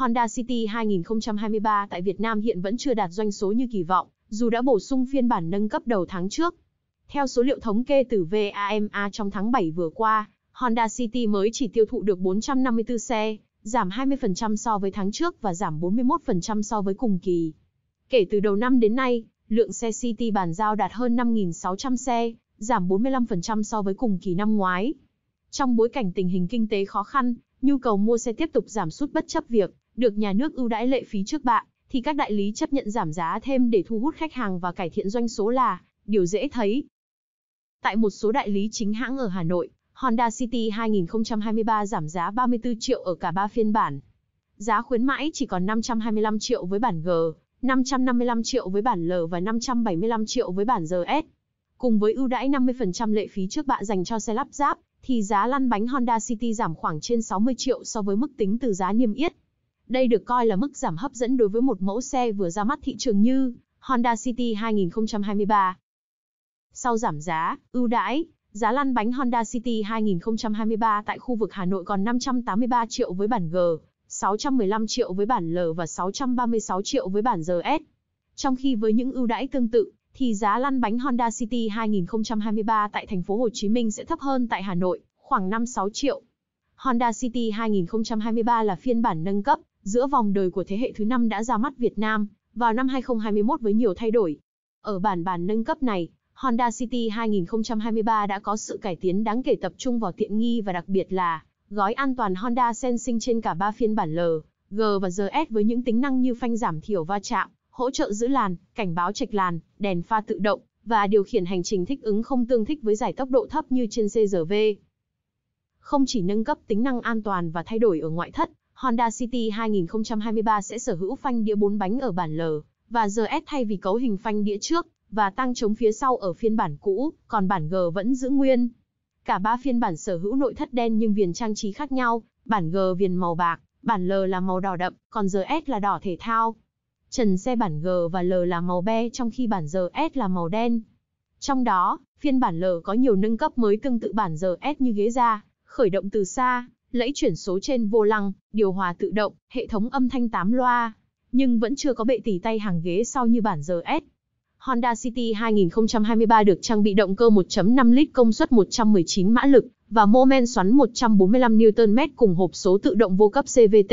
Honda City 2023 tại Việt Nam hiện vẫn chưa đạt doanh số như kỳ vọng, dù đã bổ sung phiên bản nâng cấp đầu tháng trước. Theo số liệu thống kê từ VAMA trong tháng 7 vừa qua, Honda City mới chỉ tiêu thụ được 454 xe, giảm 20% so với tháng trước và giảm 41% so với cùng kỳ. Kể từ đầu năm đến nay, lượng xe City bàn giao đạt hơn 5.600 xe, giảm 45% so với cùng kỳ năm ngoái. Trong bối cảnh tình hình kinh tế khó khăn, nhu cầu mua xe tiếp tục giảm sút bất chấp việc được nhà nước ưu đãi lệ phí trước bạ, thì các đại lý chấp nhận giảm giá thêm để thu hút khách hàng và cải thiện doanh số là điều dễ thấy. Tại một số đại lý chính hãng ở Hà Nội, Honda City 2023 giảm giá 34 triệu ở cả 3 phiên bản. Giá khuyến mãi chỉ còn 525 triệu với bản G, 555 triệu với bản L và 575 triệu với bản RS. Cùng với ưu đãi 50% lệ phí trước bạ dành cho xe lắp ráp, thì giá lăn bánh Honda City giảm khoảng trên 60 triệu so với mức tính từ giá niêm yết. Đây được coi là mức giảm hấp dẫn đối với một mẫu xe vừa ra mắt thị trường như Honda City 2023. Sau giảm giá, ưu đãi, giá lăn bánh Honda City 2023 tại khu vực Hà Nội còn 583 triệu với bản G, 615 triệu với bản L và 636 triệu với bản GS. Trong khi với những ưu đãi tương tự, thì giá lăn bánh Honda City 2023 tại thành phố Hồ Chí Minh sẽ thấp hơn tại Hà Nội, khoảng 5-6 triệu. Honda City 2023 là phiên bản nâng cấp, giữa vòng đời của thế hệ thứ năm đã ra mắt Việt Nam vào năm 2021 với nhiều thay đổi. Ở bản bản nâng cấp này, Honda City 2023 đã có sự cải tiến đáng kể tập trung vào tiện nghi và đặc biệt là gói an toàn Honda Sensing trên cả ba phiên bản L, G và GS với những tính năng như phanh giảm thiểu va chạm, hỗ trợ giữ làn, cảnh báo trạch làn, đèn pha tự động và điều khiển hành trình thích ứng không tương thích với giải tốc độ thấp như trên CRV. Không chỉ nâng cấp tính năng an toàn và thay đổi ở ngoại thất, Honda City 2023 sẽ sở hữu phanh đĩa 4 bánh ở bản L và RS thay vì cấu hình phanh đĩa trước và tăng chống phía sau ở phiên bản cũ, còn bản G vẫn giữ nguyên. Cả ba phiên bản sở hữu nội thất đen nhưng viền trang trí khác nhau, bản G viền màu bạc, bản L là màu đỏ đậm, còn RS là đỏ thể thao. Trần xe bản G và L là màu be trong khi bản RS là màu đen. Trong đó, phiên bản L có nhiều nâng cấp mới tương tự bản RS như ghế da, khởi động từ xa, lẫy chuyển số trên vô lăng, điều hòa tự động, hệ thống âm thanh 8 loa, nhưng vẫn chưa có bệ tỷ tay hàng ghế sau như bản s. Honda City 2023 được trang bị động cơ 1.5 lít công suất 119 mã lực và mô men xoắn 145 Nm cùng hộp số tự động vô cấp CVT.